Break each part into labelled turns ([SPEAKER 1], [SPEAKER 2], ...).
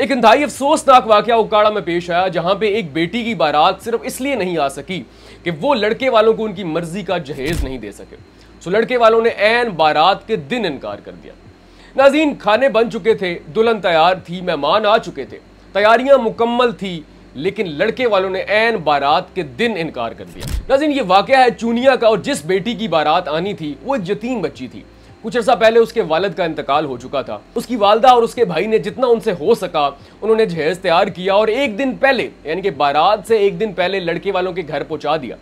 [SPEAKER 1] एक इंतहाई अफसोसनाक वाक़ उकाड़ा में पेश आया जहां पे एक बेटी की बारात सिर्फ इसलिए नहीं आ सकी कि वो लड़के वालों को उनकी मर्जी का जहेज नहीं दे सके सो लड़के वालों ने एन बारात के दिन इनकार कर दिया नाजीन खाने बन चुके थे दुल्हन तैयार थी मेहमान आ चुके थे तैयारियां मुकम्मल थी लेकिन लड़के वालों ने एन बारात के दिन इनकार कर दिया नाजीन ये वाक्य है चूनिया का और जिस बेटी की बारात आनी थी वो एक यतीम बच्ची थी कुछ अर्सा पहले उसके वालद का इंतकाल हो चुका था उसकी वालदा और उसके भाई ने जितना उनसे हो सका उन्होंने जहेज तैयार किया और एक दिन पहले यानी कि बारात से एक दिन पहले लड़के वालों के घर पहुंचा दिया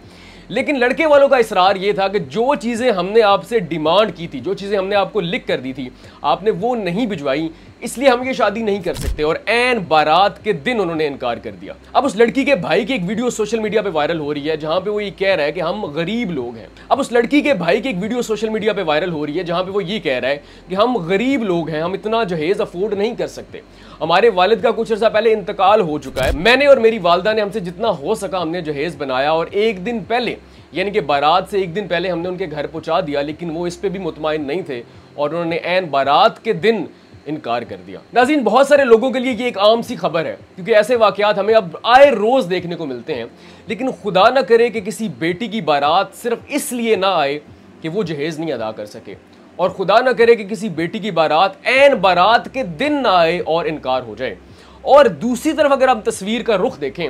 [SPEAKER 1] लेकिन लड़के वालों का इसरार ये था कि जो चीज़ें हमने आपसे डिमांड की थी जो चीज़ें हमने आपको लिख कर दी थी आपने वो नहीं भिजवाई इसलिए हम ये शादी नहीं कर सकते और एन बारात के दिन उन्होंने इनकार कर दिया अब उस लड़की के भाई की एक वीडियो सोशल मीडिया पे वायरल हो रही है जहां पे वो ये कह रहा है कि हम गरीब लोग हैं अब उस लड़की के भाई की एक वीडियो सोशल मीडिया पे वायरल हो रही है जहां पे वो ये कह रहा है कि हम गरीब लोग हैं हम इतना जहेज अफोर्ड नहीं कर सकते हमारे वालद का कुछ अर्सा पहले इंतकाल हो चुका है मैंने और मेरी वालदा ने हमसे जितना हो सका हमने जहेज बनाया और एक दिन पहले यानी कि बारात से एक दिन पहले हमने उनके घर पहुंचा दिया लेकिन वो इस पर भी मुतमिन नहीं थे और उन्होंने एन बारात के दिन इनकार कर दिया नाजीन बहुत सारे लोगों के लिए ये एक आम सी खबर है क्योंकि ऐसे वाकयात हमें अब आए रोज़ देखने को मिलते हैं लेकिन खुदा ना करे कि किसी बेटी की बारात सिर्फ इसलिए ना आए कि वो जहेज़ नहीं अदा कर सके और खुदा ना करे कि किसी बेटी की बारात एन बारात के दिन ना आए और इनकार हो जाए और दूसरी तरफ अगर आप तस्वीर का रुख देखें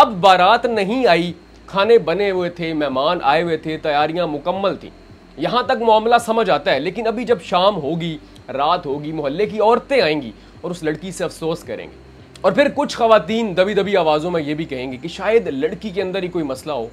[SPEAKER 1] अब बारात नहीं आई खाने बने हुए थे मेहमान आए हुए थे तैयारियां मुकम्मल थी यहाँ तक मामला समझ आता है लेकिन अभी जब शाम होगी रात होगी मोहल्ले की औरतें आएंगी और उस लड़की से अफसोस करेंगी और फिर कुछ खातन दबी दबी आवाज़ों में ये भी कहेंगी कि शायद लड़की के अंदर ही कोई मसला हो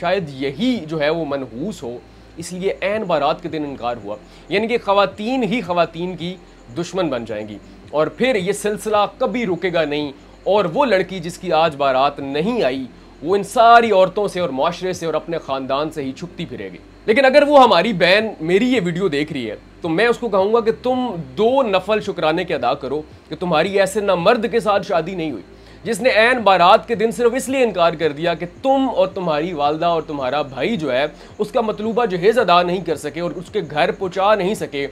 [SPEAKER 1] शायद यही जो है वो मनहूस हो इसलिए एन बारात के दिन इनकार हुआ यानी कि खातन ही खातन की दुश्मन बन जाएंगी और फिर ये सिलसिला कभी रुकेगा नहीं और वो लड़की जिसकी आज बारात नहीं आई वो इन सारी औरतों से और माशरे से और अपने ख़ानदान से ही छुपती फिरेगी लेकिन अगर वो हमारी बहन मेरी ये वीडियो देख रही है तो मैं उसको कहूँगा कि तुम दो नफल शुक्राने के अदा करो कि तुम्हारी ऐसे ना मर्द के साथ शादी नहीं हुई जिसने एन बारात के दिन सिर्फ इसलिए इनकार कर दिया कि तुम और तुम्हारी वालदा और तुम्हारा भाई जो है उसका मतलूबा जहेज़ अदा नहीं कर सके और उसके घर पहुँचा नहीं सके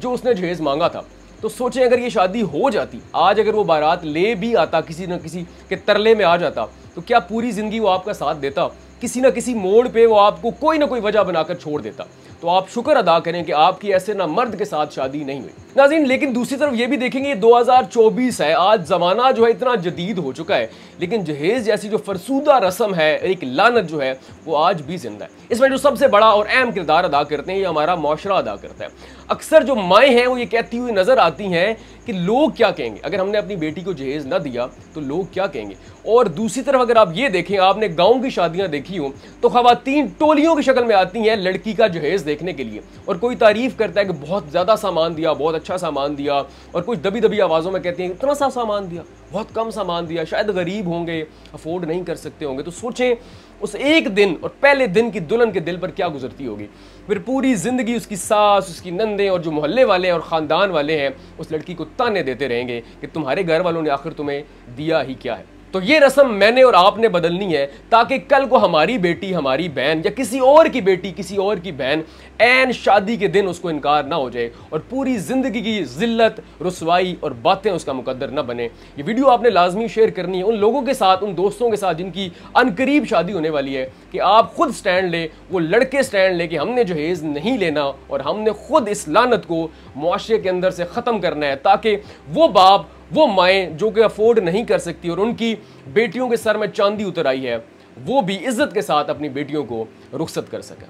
[SPEAKER 1] जो उसने जहेज़ मांगा था तो सोचें अगर ये शादी हो जाती आज अगर वो बारात ले भी आता किसी न किसी के तरले में आ जाता तो क्या पूरी ज़िंदगी वो आपका साथ देता किसी ना किसी मोड़ पे वो आपको कोई ना कोई वजह बनाकर छोड़ देता तो आप शुक्र अदा करें कि आपकी ऐसे ना मर्द के साथ शादी नहीं हुई नाजीन लेकिन दूसरी तरफ ये भी देखेंगे ये 2024 है आज ज़माना जो है इतना जदीद हो चुका है लेकिन जहेज़ जैसी जो फरसूदा रस्म है एक लानत जो है वो आज भी जिंदा है इसमें जो सबसे बड़ा और अहम किरदार अदा करते हैं ये हमारा माशरा अदा करता है अक्सर जो माएँ हैं वो ये कहती हुई नज़र आती हैं कि लोग क्या कहेंगे अगर हमने अपनी बेटी को जहेज़ ना दिया तो लोग क्या कहेंगे और दूसरी तरफ अगर आप ये देखें आपने गाँव की शादियाँ देखी हों तो खातन टोलियों की शक्ल में आती हैं लड़की का जहेज़ देखने के लिए और कोई तारीफ़ करता है कि बहुत ज़्यादा सामान दिया बहुत अच्छा सामान दिया और कुछ दबी दबी आवाज़ों में कहते हैं इतना सा सामान दिया बहुत कम सामान दिया शायद गरीब होंगे अफोर्ड नहीं कर सकते होंगे तो सोचें उस एक दिन और पहले दिन की दुल्हन के दिल पर क्या गुजरती होगी फिर पूरी ज़िंदगी उसकी सास उसकी नंदे और जो मोहल्ले वाले हैं और ख़ानदान वाले हैं उस लड़की को ताने देते रहेंगे कि तुम्हारे घर वालों ने आखिर तुम्हें दिया ही क्या है तो ये रस्म मैंने और आपने बदलनी है ताकि कल को हमारी बेटी हमारी बहन या किसी और की बेटी किसी और की बहन एन शादी के दिन उसको इनकार ना हो जाए और पूरी ज़िंदगी की जिल्लत रसवाई और बातें उसका मुकदर ना बने ये वीडियो आपने लाजमी शेयर करनी है उन लोगों के साथ उन दोस्तों के साथ जिनकी अनकरीब शादी होने वाली है कि आप खुद स्टैंड ले वो लड़के स्टैंड ले कि हमने जहेज़ नहीं लेना और हमने खुद इस लानत को मुआरे के अंदर से ख़त्म करना है ताकि वो बाप वो माएँ जो कि अफोर्ड नहीं कर सकती और उनकी बेटियों के सर में चांदी उतर आई है वो भी इज्जत के साथ अपनी बेटियों को रुखसत कर सकें